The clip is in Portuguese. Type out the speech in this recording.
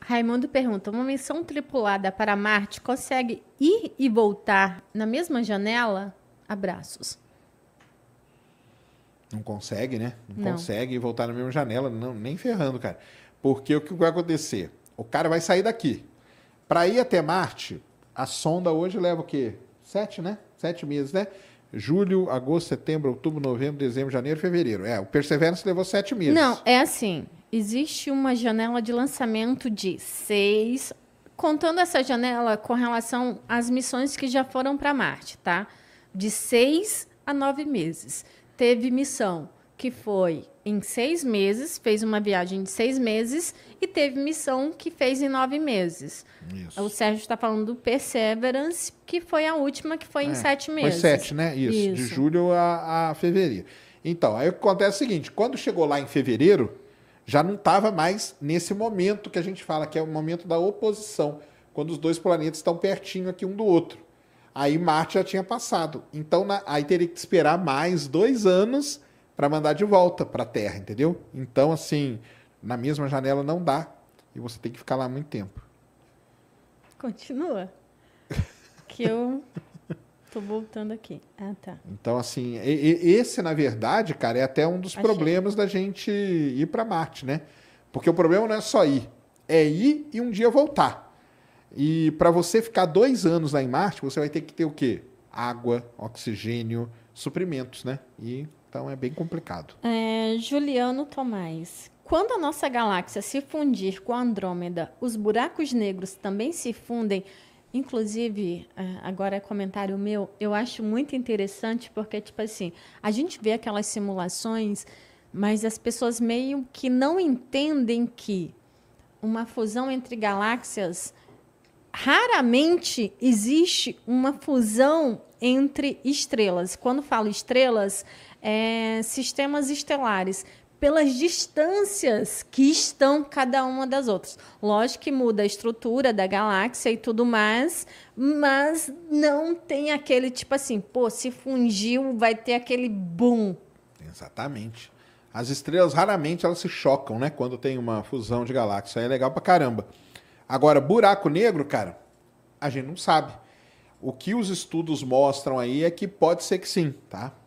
Raimundo pergunta: uma missão tripulada para Marte consegue ir e voltar na mesma janela? Abraços. Não consegue, né? Não, Não. consegue voltar na mesma janela, Não, nem ferrando, cara. Porque o que vai acontecer? O cara vai sair daqui. Para ir até Marte, a sonda hoje leva o quê? Sete, né? Sete meses, né? Julho, agosto, setembro, outubro, novembro, dezembro, janeiro, fevereiro. É, o Perseverance levou sete meses. Não, é assim existe uma janela de lançamento de seis, contando essa janela com relação às missões que já foram para Marte, tá? De seis a nove meses. Teve missão que foi em seis meses, fez uma viagem de seis meses, e teve missão que fez em nove meses. Isso. O Sérgio está falando do Perseverance, que foi a última, que foi é, em sete meses. Foi sete, né? Isso, Isso. de julho a, a fevereiro. Então, aí acontece é o seguinte, quando chegou lá em fevereiro, já não estava mais nesse momento que a gente fala, que é o momento da oposição, quando os dois planetas estão pertinho aqui um do outro. Aí Marte já tinha passado. Então na, aí teria que esperar mais dois anos para mandar de volta para a Terra, entendeu? Então, assim, na mesma janela não dá. E você tem que ficar lá muito tempo. Continua. Que eu Estou voltando aqui. Ah, tá. Então, assim, esse, na verdade, cara, é até um dos Achei. problemas da gente ir para Marte, né? Porque o problema não é só ir, é ir e um dia voltar. E para você ficar dois anos lá em Marte, você vai ter que ter o quê? Água, oxigênio, suprimentos, né? E então é bem complicado. É, Juliano Tomás. Quando a nossa galáxia se fundir com a Andrômeda, os buracos negros também se fundem Inclusive, é, agora é comentário meu, eu acho muito interessante porque, tipo assim, a gente vê aquelas simulações, mas as pessoas meio que não entendem que uma fusão entre galáxias raramente existe uma fusão entre estrelas. Quando falo estrelas, é sistemas estelares pelas distâncias que estão cada uma das outras. Lógico que muda a estrutura da galáxia e tudo mais, mas não tem aquele tipo assim, pô, se fundiu, vai ter aquele boom. Exatamente. As estrelas raramente elas se chocam, né, quando tem uma fusão de galáxias. É legal pra caramba. Agora, buraco negro, cara, a gente não sabe. O que os estudos mostram aí é que pode ser que sim, tá?